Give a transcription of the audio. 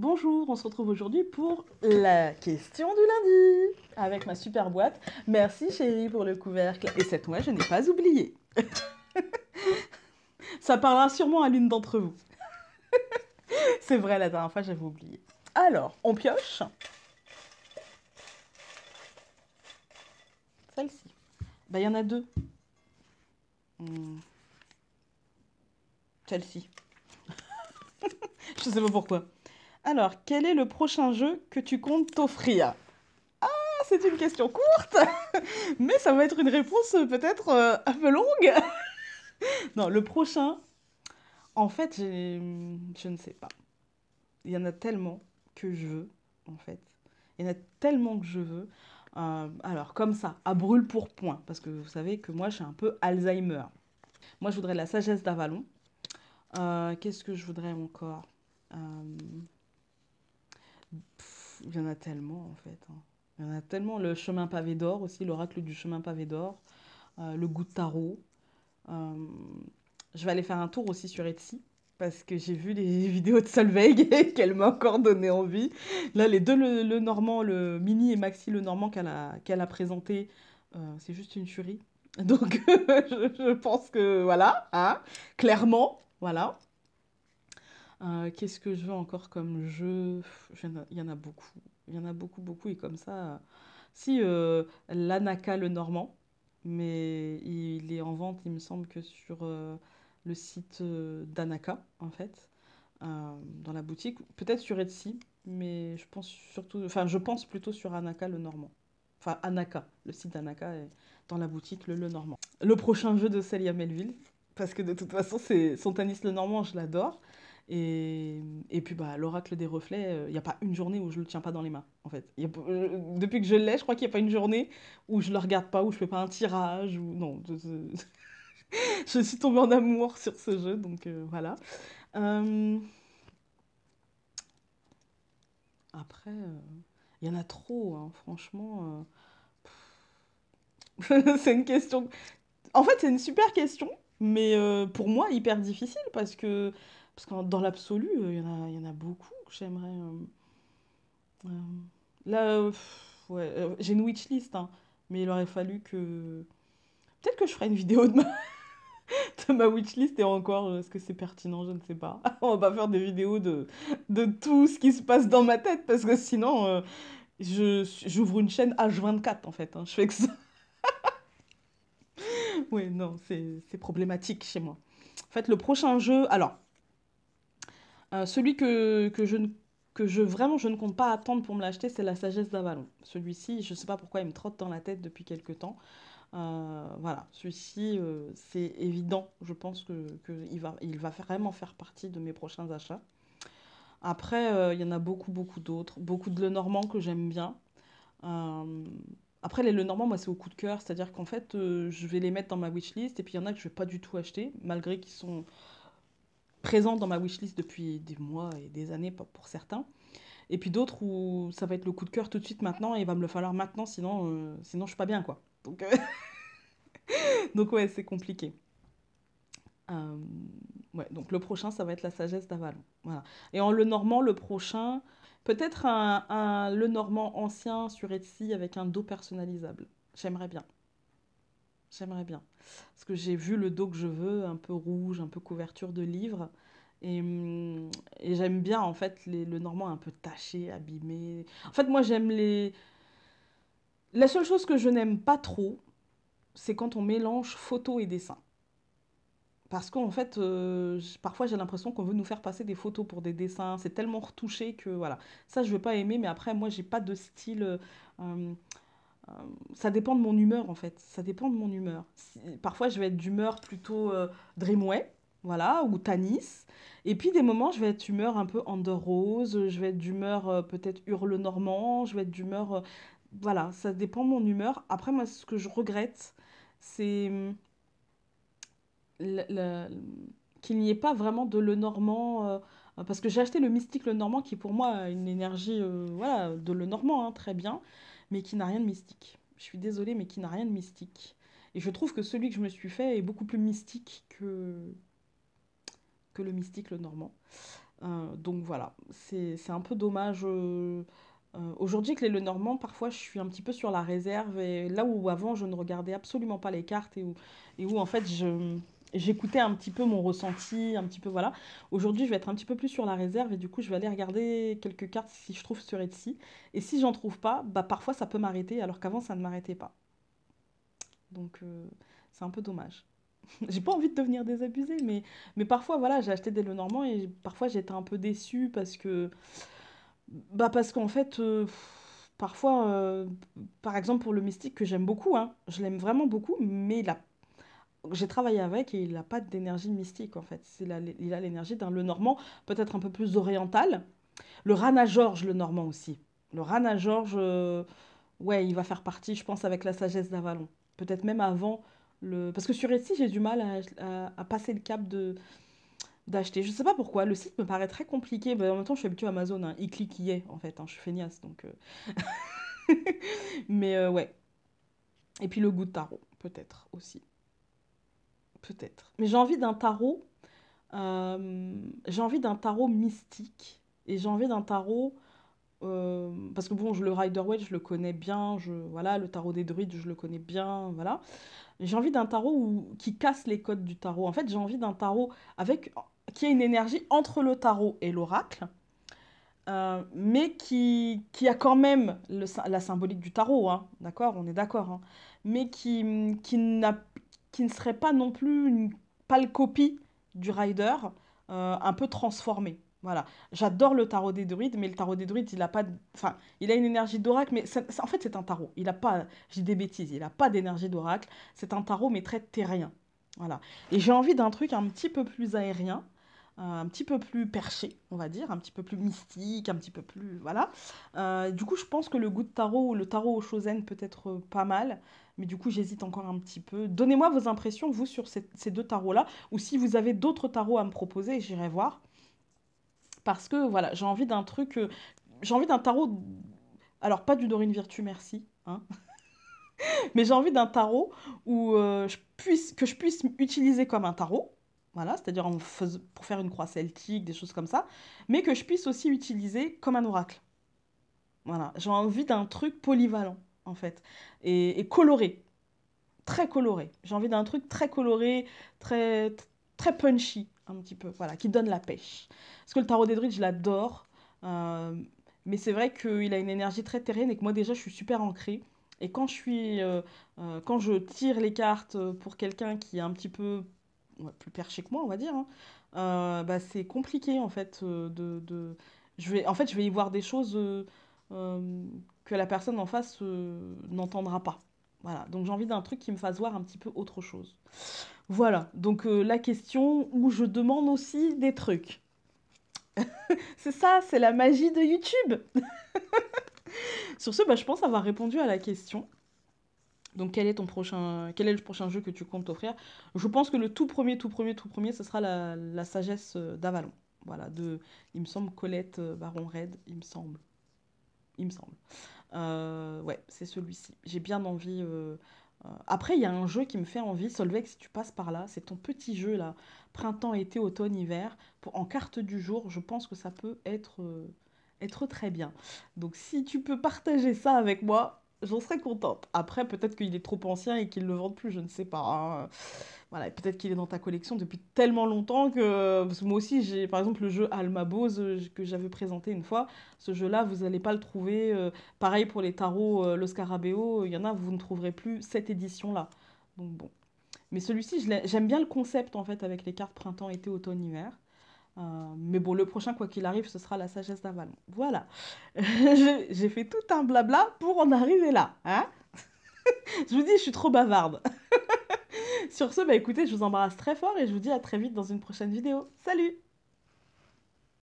Bonjour, on se retrouve aujourd'hui pour la question du lundi avec ma super boîte. Merci chérie pour le couvercle. Et cette fois je n'ai pas oublié. Ça parlera sûrement à l'une d'entre vous. C'est vrai, la dernière fois, j'avais oublié. Alors, on pioche. Celle-ci. Bah, il y en a deux. Hmm. Celle-ci. je sais pas pourquoi. Alors, quel est le prochain jeu que tu comptes t'offrir Ah, c'est une question courte, mais ça va être une réponse euh, peut-être euh, un peu longue. non, le prochain, en fait, je ne sais pas. Il y en a tellement que je veux, en fait. Il y en a tellement que je veux. Euh, alors, comme ça, à brûle pour point, parce que vous savez que moi, je suis un peu Alzheimer. Moi, je voudrais la sagesse d'Avalon. Qu'est-ce que je voudrais encore il y en a tellement en fait. Hein. Il y en a tellement. Le chemin pavé d'or aussi, l'oracle du chemin pavé d'or, euh, le goût de tarot. Euh, je vais aller faire un tour aussi sur Etsy parce que j'ai vu des vidéos de Solveig et qu'elle m'a encore donné envie. Là, les deux, le, Normand, le Mini et Maxi le Normand qu'elle a, qu'elle a, présenté, euh, c'est juste une furie Donc, je, pense que voilà, hein, clairement, voilà. Euh, qu'est-ce que je veux encore comme jeu Il y en a beaucoup. Il y en a beaucoup, beaucoup. Et comme ça, si euh, l'Anaka le Normand, mais il est en vente, il me semble que sur euh, le site euh, d'Anaka, en fait, dans la boutique. Peut-être sur Etsy, mais je pense surtout, enfin, je pense plutôt sur Anaka le Normand. Enfin, Anaka, le site d'Anaka est dans la boutique Le Normand. Le prochain jeu de Celia Melville, parce que de toute façon, c'est Santanis, Le Normand, je l'adore. Et, puis, bah, l'oracle des reflets, euh, il n'y a pas une journée où je ne le tiens pas dans les mains, en fait. Euh, depuis que je l'ai, je crois qu'il n'y a pas une journée où je ne le regarde pas, où je ne fais pas un tirage, ou non. Je, suis tombée en amour sur ce jeu, donc euh, voilà. Après, il y en a trop, hein, franchement. c'est une question. En fait, c'est une super question, mais pour moi, hyper difficile parce que parce que dans l'absolu, euh, il y, en a, y en a beaucoup que j'aimerais. Euh, euh, là, j'ai une wishlist, hein, mais il aurait fallu que. Peut-être que je ferai une vidéo de ma, de ma wishlist et encore, est-ce que c'est pertinent Je ne sais pas. On va pas faire des vidéos de, tout ce qui se passe dans ma tête parce que sinon, j'ouvre une chaîne H24 en fait. Hein. Je fais que ça. ouais, non, c'est, c'est problématique chez moi. En fait, le prochain jeu. Alors, euh, celui que, je ne, que je vraiment je ne compte pas attendre pour me l'acheter, c'est La Sagesse d'Avalon. Celui-ci, je ne sais pas pourquoi il me trotte dans la tête depuis quelques temps. Euh, voilà, celui-ci, euh, c'est évident. Je pense qu'il que va, il va vraiment faire partie de mes prochains achats. Après, il y en a beaucoup, beaucoup d'autres. Beaucoup de Lenormand que j'aime bien. Après, les Lenormand, moi, c'est au coup de cœur. C'est-à-dire qu'en fait, je vais les mettre dans ma wishlist et puis il y en a que je ne vais pas du tout acheter, malgré qu'ils sont présent dans ma wishlist depuis des mois et des années pour certains. Et puis d'autres où ça va être le coup de cœur tout de suite maintenant et il va me le falloir maintenant, sinon, euh, sinon je suis pas bien quoi. Donc, euh, donc ouais, c'est compliqué. Euh, ouais, donc le prochain, ça va être la sagesse d'aval Et en le normand, le prochain, peut-être un, un le normand ancien sur Etsy avec un dos personnalisable. J'aimerais bien. J'aimerais bien. Parce que j'ai vu le dos que je veux, un peu rouge, un peu couverture de livre. Mm, et, j'aime bien, en fait, les, le normand un peu taché, abîmé. En fait, moi, j'aime les. La seule chose que je n'aime pas trop, c'est quand on mélange photo et dessin. Parce qu'en fait, euh, parfois j'ai l'impression qu'on veut nous faire passer des photos pour des dessins. C'est tellement retouché que voilà. Ça, je ne veux pas aimer, mais après, moi, j'ai pas de style. Euh, ça dépend de mon humeur en fait. Ça dépend de mon humeur. Parfois, je vais être d'humeur plutôt euh, voilà, ou Tanis. Et puis des moments, je vais être d'humeur un peu Under Rose, je vais être d'humeur euh, peut-être Hurle Normand, je vais être d'humeur. Euh, voilà, ça dépend de mon humeur. Après, moi, ce que je regrette, c'est hum, qu'il n'y ait pas vraiment de Le Normand euh, parce que j'ai acheté le Mystique Le Normand qui pour moi a une énergie voilà, de Le Normand, hein, très bien mais qui n'a rien de mystique. Je suis désolée, mais qui n'a rien de mystique. Et je trouve que celui que je me suis fait est beaucoup plus mystique que, que le mystique le normand. Euh, donc voilà, c'est un peu dommage. Euh, euh, aujourd'hui que les le normand, parfois je suis un petit peu sur la réserve, et là où avant je ne regardais absolument pas les cartes et où, et où en fait je j'écoutais un petit peu mon ressenti, un petit peu voilà. Aujourd'hui, je vais être un petit peu plus sur la réserve et du coup, je vais aller regarder quelques cartes si je trouve sur Etsy. Et si j'en trouve pas, bah parfois ça peut m'arrêter alors qu'avant ça ne m'arrêtait pas. Donc euh, c'est un peu dommage. j'ai pas envie de devenir désabusée, mais, mais parfois voilà, j'ai acheté des Le Normand, et parfois j'étais un peu déçue parce que bah parce qu'en fait euh, parfois euh, par exemple pour le mystique que j'aime beaucoup, hein, je l'aime vraiment beaucoup, mais la j'ai travaillé avec et il n'a pas d'énergie mystique en fait. il a l'énergie d'un le normand, peut-être un peu plus oriental. Le Rana Georges, le normand aussi. Le Rana Georges, euh, ouais, il va faire partie, je pense, avec la sagesse d'Avalon. Peut-être même avant le. Parce que sur Etsy, j'ai du mal à, passer le cap de d'acheter. Je sais pas pourquoi, le site me paraît très compliqué. Ben, en même temps, je suis habituée à Amazon, hein. il clique, il est en fait. Hein. Je suis feignasse donc. Euh. mais euh, ouais. Et puis le goût de tarot, peut-être aussi peut-être. Mais j'ai envie d'un tarot. Euh, j'ai envie d'un tarot mystique. Et j'ai envie d'un tarot. Euh, parce que bon, je, le Rider Waite, je le connais bien. Je, voilà, le tarot des druides, je le connais bien. Voilà. J'ai envie d'un tarot qui casse les codes du tarot. En fait, j'ai envie d'un tarot avec qui a une énergie entre le tarot et l'oracle. Euh, mais qui, qui, a quand même la symbolique du tarot, hein, d'accord On est d'accord. Hein, mais qui, qui n'a qui ne serait pas non plus une pâle copie du rider, euh, un peu transformé. Voilà, j'adore le tarot des druides, mais le tarot des druides, il a pas, enfin, il a une énergie d'oracle, mais en fait, c'est un tarot. Il a pas, j'ai des bêtises, il n'a pas d'énergie d'oracle. C'est un tarot mais très terrien. Voilà. Et j'ai envie d'un truc un petit peu plus aérien, un petit peu plus perché, on va dire, un petit peu plus mystique, un petit peu plus. Voilà. Euh, du coup, je pense que le goût de tarot ou le tarot au Shosen peut être euh, pas mal, mais du coup, j'hésite encore un petit peu. Donnez-moi vos impressions, vous, sur ces, deux tarots-là, ou si vous avez d'autres tarots à me proposer, j'irai voir. Parce que, voilà, j'ai envie d'un truc. Euh, j'ai envie d'un tarot. Alors, pas du Dorine Virtue, merci. Hein mais j'ai envie d'un tarot où je puisse, que je puisse utiliser comme un tarot voilà, c'est-à-dire pour faire une croix celtique, des choses comme ça, mais que je puisse aussi utiliser comme un oracle. Voilà, j'ai envie d'un truc polyvalent, en fait, et, coloré, très coloré. J'ai envie d'un truc très coloré, très, très punchy, un petit peu, voilà, qui donne la pêche. Parce que le tarot des druides, je l'adore, euh, mais c'est vrai qu'il a une énergie très terrienne et que moi, déjà, je suis super ancrée. Et quand je, suis, euh, euh, quand je tire les cartes pour quelqu'un qui est un petit peu plus perché que moi, on va dire, hein. euh, bah, c'est compliqué en fait. Euh, de, Je vais, en fait, je vais y voir des choses euh, que la personne en face n'entendra pas. Voilà, donc j'ai envie d'un truc qui me fasse voir un petit peu autre chose. Voilà, donc la question où je demande aussi des trucs. c'est ça, c'est la magie de YouTube. Sur ce, bah, je pense avoir répondu à la question. Donc quel est ton prochain, quel est le prochain jeu que tu comptes offrir Je pense que le tout premier, tout premier, tout premier, ce sera la, sagesse euh, d'Avalon. Voilà, de, il me semble Colette euh, Baron Red, il me semble, il me semble. Euh, ouais, c'est celui-ci. J'ai bien envie. après, il y a un jeu qui me fait envie, Solvex, si tu passes par là, c'est ton petit jeu là, printemps, été, automne, hiver, pour, en carte du jour. Je pense que ça peut être être très bien. Donc si tu peux partager ça avec moi, j'en serais contente. Après, peut-être qu'il est trop ancien et qu'il ne le vendent plus, je ne sais pas. Hein. Voilà, peut-être qu'il est dans ta collection depuis tellement longtemps que... moi aussi, j'ai par exemple le jeu Alma Bose euh, que j'avais présenté une fois. Ce jeu-là, vous n'allez pas le trouver. Euh, pareil pour les tarots, euh, le il y en a, vous ne trouverez plus cette édition-là. Donc bon. Mais celui-ci, j'aime bien le concept en fait avec les cartes printemps, été, automne, hiver. Euh, mais bon, le prochain, quoi qu'il arrive, ce sera la sagesse d'Avalon. Voilà. J'ai fait tout un blabla pour en arriver là. Hein je vous dis, je suis trop bavarde. Sur ce, bah écoutez, je vous embrasse très fort et je vous dis à très vite dans une prochaine vidéo. Salut